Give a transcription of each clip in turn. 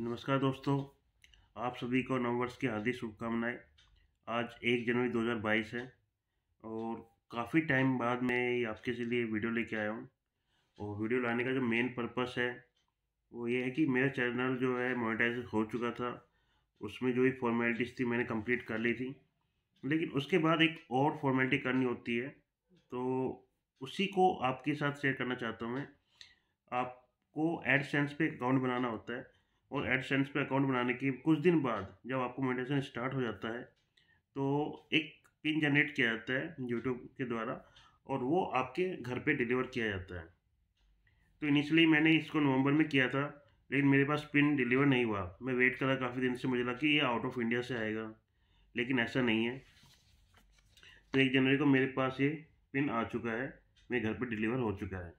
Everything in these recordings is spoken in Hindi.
नमस्कार दोस्तों आप सभी को नववर्ष की हार्दिक शुभकामनाएं आज एक जनवरी 2022 है और काफ़ी टाइम बाद मैं आपके लिए वीडियो लेके आया हूँ और वीडियो लाने का जो मेन पर्पस है वो ये है कि मेरा चैनल जो है मोनिटाइज हो चुका था उसमें जो भी फॉर्मेलिटीज़ थी मैंने कंप्लीट कर ली थी लेकिन उसके बाद एक और फॉर्मेलिटी करनी होती है तो उसी को आपके साथ शेयर करना चाहता हूँ मैं आपको एडसेंस पे अकाउंट बनाना होता है और एडसेंस पे अकाउंट बनाने के कुछ दिन बाद जब आपको मोनेटाइजेशन स्टार्ट हो जाता है तो एक पिन जनरेट किया जाता है यूट्यूब के द्वारा और वो आपके घर पे डिलीवर किया जाता है तो इनिशियली मैंने इसको नवंबर में किया था लेकिन मेरे पास पिन डिलीवर नहीं हुआ मैं वेट कर रहा काफ़ी दिन से मुझे लगा कि ये आउट ऑफ इंडिया से आएगा लेकिन ऐसा नहीं है तो एक जनवरी को मेरे पास ये पिन आ चुका है मेरे घर पर डिलीवर हो चुका है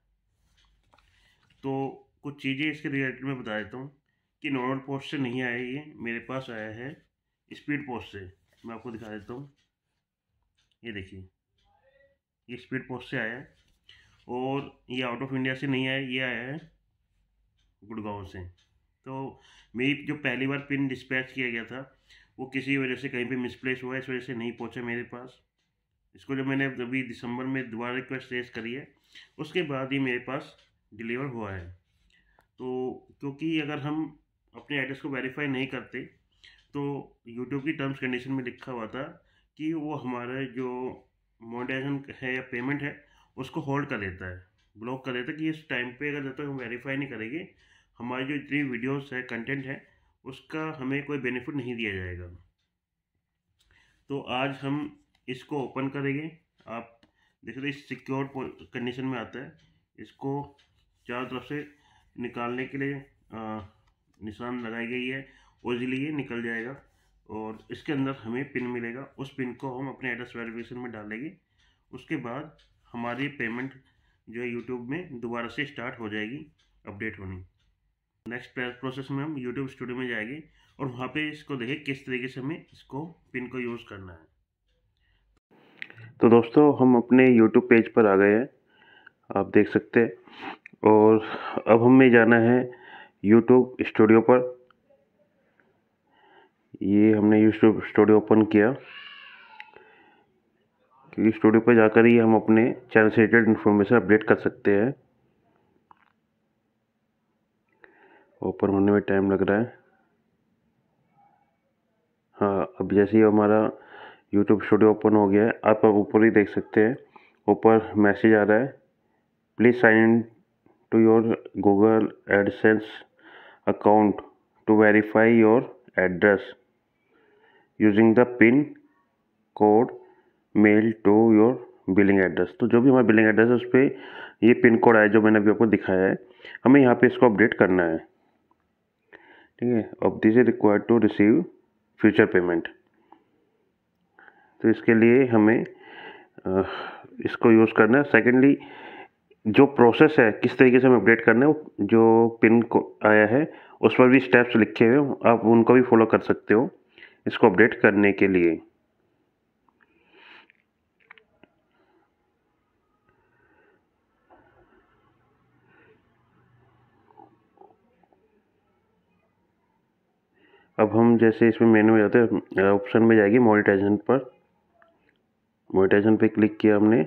तो कुछ चीज़ें इसके रिलेटेड मैं बता देता हूँ कि नॉर्मल पोस्ट से नहीं आया ये मेरे पास आया है स्पीड पोस्ट से मैं आपको दिखा देता हूँ ये देखिए ये स्पीड पोस्ट से आया है और ये आउट ऑफ इंडिया से नहीं आया ये आया है गुड़गांव से तो मेरी जो पहली बार पिन डिस्पैच किया गया था वो किसी वजह से कहीं पे मिसप्लेस हुआ इस वजह से नहीं पहुंचा मेरे पास इसको जब मैंने अभी दिसंबर में दोबारा रिक्वेस्ट रेस करी है उसके बाद ही मेरे पास डिलीवर हुआ है तो क्योंकि अगर हम अपने एड्रेस को वेरीफाई नहीं करते तो यूट्यूब की टर्म्स कंडीशन में लिखा हुआ था कि वो हमारे जो मोनेटाइजेशन है या पेमेंट है उसको होल्ड कर लेता है ब्लॉक कर लेता है कि इस टाइम पे अगर जब तो तक हम वेरीफाई नहीं करेंगे हमारी जो इतनी वीडियोस है कंटेंट है उसका हमें कोई बेनिफिट नहीं दिया जाएगा तो आज हम इसको ओपन करेंगे आप देख रहे सिक्योर कंडीशन में आता है इसको चारों तरफ से निकालने के लिए आ, निशान लगाई गई है वो इसलिए निकल जाएगा और इसके अंदर हमें पिन मिलेगा उस पिन को हम अपने एड्रेस वेरिफिकेशन में डालेंगे उसके बाद हमारी पेमेंट जो है यूट्यूब में दोबारा से स्टार्ट हो जाएगी अपडेट होनी नेक्स्ट प्रोसेस में हम यूट्यूब स्टूडियो में जाएंगे और वहाँ पे इसको देखें किस तरीके से हमें इसको पिन को यूज़ करना है तो दोस्तों हम अपने यूट्यूब पेज पर आ गए हैं आप देख सकते हैं और अब हमें जाना है यूट्यूब स्टूडियो पर ये हमने यूट्यूब स्टूडियो ओपन किया क्योंकि स्टूडियो पर जाकर ही हम अपने चैनल से रिलेटेड इन्फॉर्मेशन अपडेट कर सकते हैं ओपन होने में टाइम लग रहा है हाँ अब जैसे ही हमारा यूट्यूब स्टूडियो ओपन हो गया है आप अब ऊपर ही देख सकते हैं ऊपर मैसेज आ रहा है please sign in to your Google AdSense account to verify your address using the pin code mail to your billing address तो जो भी हमारा बिलिंग एड्रेस है उस पर ये पिन कोड आया जो मैंने अभी आपको दिखाया है हमें यहाँ पे इसको अपडेट करना है ठीक है अब this is required to receive future payment तो इसके लिए हमें इसको यूज़ करना है सेकेंडली जो प्रोसेस है किस तरीके से हमें अपडेट करना है जो पिन को आया है उस पर भी स्टेप्स लिखे हुए आप उनको भी फॉलो कर सकते हो इसको अपडेट करने के लिए अब हम जैसे इसमें मेनू में जाते हैं ऑप्शन में जाएगी मोनिटाइजेशन पर मोनिटाइजेशन पे क्लिक किया हमने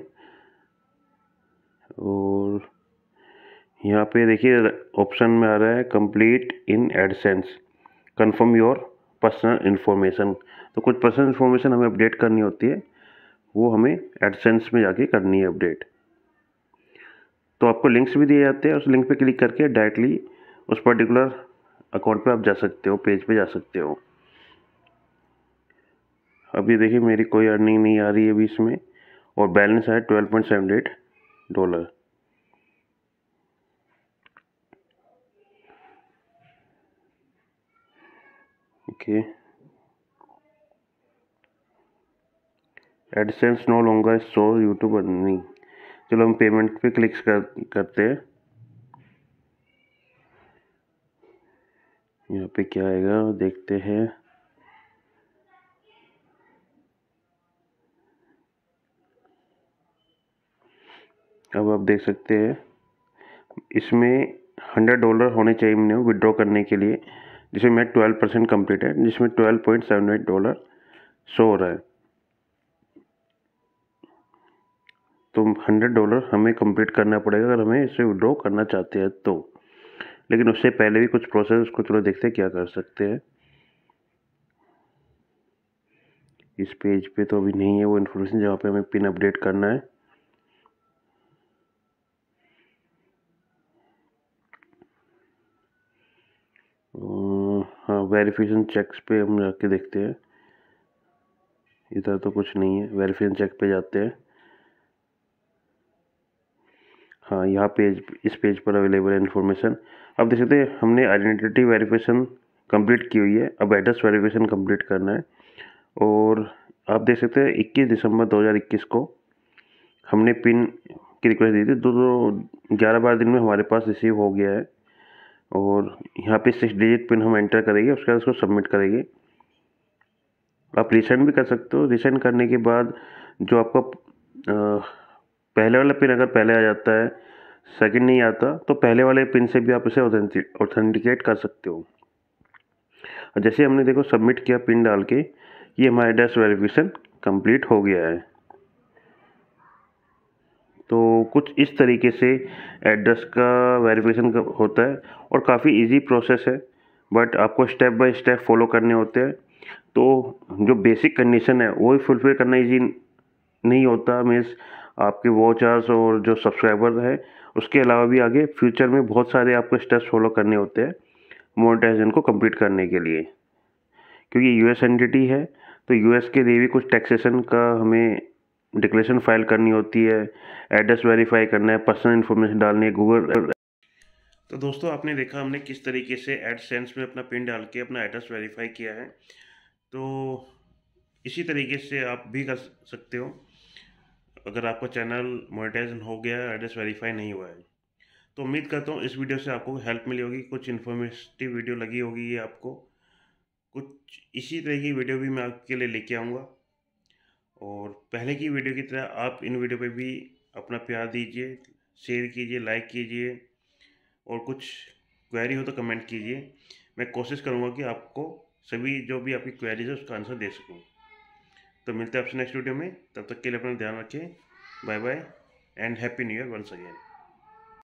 और यहाँ पे देखिए ऑप्शन में आ रहा है complete in AdSense confirm your personal information तो कुछ पर्सनल इन्फॉर्मेशन हमें अपडेट करनी होती है वो हमें एडसेंस में जाके करनी है अपडेट तो आपको लिंक्स भी दिए जाते हैं उस लिंक पे क्लिक करके डायरेक्टली उस पर्टिकुलर अकाउंट पे आप जा सकते हो पेज पे जा सकते हो अभी देखिए मेरी कोई अर्निंग नहीं आ रही है अभी इसमें और बैलेंस है twelve point seven eight dollar okay AdSense no longer show YouTube earning चलो हम पेमेंट पे क्लिक कर, करते हैं यहाँ पे क्या आएगा देखते हैं अब आप देख सकते हैं इसमें हंड्रेड डॉलर होने चाहिए मैंने विड्रॉ करने के लिए जिसमें मैं ट्वेल्व परसेंट कम्प्लीट है जिसमें twelve point seven eight dollar show हो रहा है तो हंड्रेड डॉलर हमें कंप्लीट करना पड़ेगा अगर हमें इसे विड्रॉ करना चाहते हैं तो लेकिन उससे पहले भी कुछ प्रोसेस उसको चलो देखते हैं क्या कर सकते हैं इस पेज पे तो अभी नहीं है वो इन्फॉर्मेशन जहाँ पे हमें पिन अपडेट करना है वेरिफिकेशन चेक्स पे हम जाके देखते हैं इधर तो कुछ नहीं है वेरिफिकेशन चेक पे जाते हैं हाँ यहाँ पेज इस पेज पर अवेलेबल है इन्फॉर्मेशन अब देख सकते हैं हमने आइडेंटिटी वेरिफिकेशन कंप्लीट की हुई है अब एड्रेस वेरिफिकेशन कंप्लीट करना है और आप देख सकते हैं इक्कीस दिसंबर 2021 को हमने पिन की रिक्वेस्ट दी थी दो दो ग्यारह बारह दिन में हमारे पास रिसीव हो गया है और यहाँ पे सिक्स डिजिट पिन हम एंटर करेंगे उसके बाद उसको सबमिट करेंगे आप रिसेंड भी कर सकते हो रिसेंड करने के बाद जो आपका पहले वाला पिन अगर पहले आ जाता है सेकंड नहीं आता तो पहले वाले पिन से भी आप इसे ऑथेंटिकेट कर सकते हो जैसे हमने देखो सबमिट किया पिन डाल के ये हमारा एड्रेस वेरिफिकेशन कंप्लीट हो गया है तो कुछ इस तरीके से एड्रेस का वेरिफिकेशन होता है और काफ़ी इजी प्रोसेस है बट आपको स्टेप बाय स्टेप फॉलो करने होते हैं तो जो बेसिक कंडीशन है वो ही फुलफिल करना इजी नहीं होता मीन्स आपके वॉचर्स और जो सब्सक्राइबर है उसके अलावा भी आगे फ्यूचर में बहुत सारे आपको स्टेप्स फॉलो करने होते हैं मोनिटाइजेशन को कंप्लीट करने के लिए क्योंकि यूएस एंटिटी है तो यूएस के लिए भी कुछ टैक्सेशन का हमें डिक्लेशन फाइल करनी होती है एड्रेस वेरीफाई करना है पर्सनल इन्फॉर्मेशन डालनी है गूगल तो दोस्तों आपने देखा हमने किस तरीके से एडसेंस में अपना पिन डाल के अपना एड्रेस वेरीफाई किया है तो इसी तरीके से आप भी कर सकते हो अगर आपका चैनल मोनिटाइज हो गया है एड्रेस वेरीफाई नहीं हुआ है तो उम्मीद करता हूँ इस वीडियो से आपको हेल्प मिली होगी कुछ इन्फॉर्मेटिव वीडियो लगी होगी ये आपको कुछ इसी तरह की वीडियो भी मैं आपके लिए लेके आऊँगा और पहले की वीडियो की तरह आप इन वीडियो पे भी अपना प्यार दीजिए शेयर कीजिए लाइक कीजिए और कुछ क्वेरी हो तो कमेंट कीजिए मैं कोशिश करूँगा कि आपको सभी जो भी आपकी क्वेरीज है उसका आंसर दे सकूँ तो मिलते हैं आपसे नेक्स्ट वीडियो में तब तक के लिए अपना ध्यान रखें bye bye and happy new year once again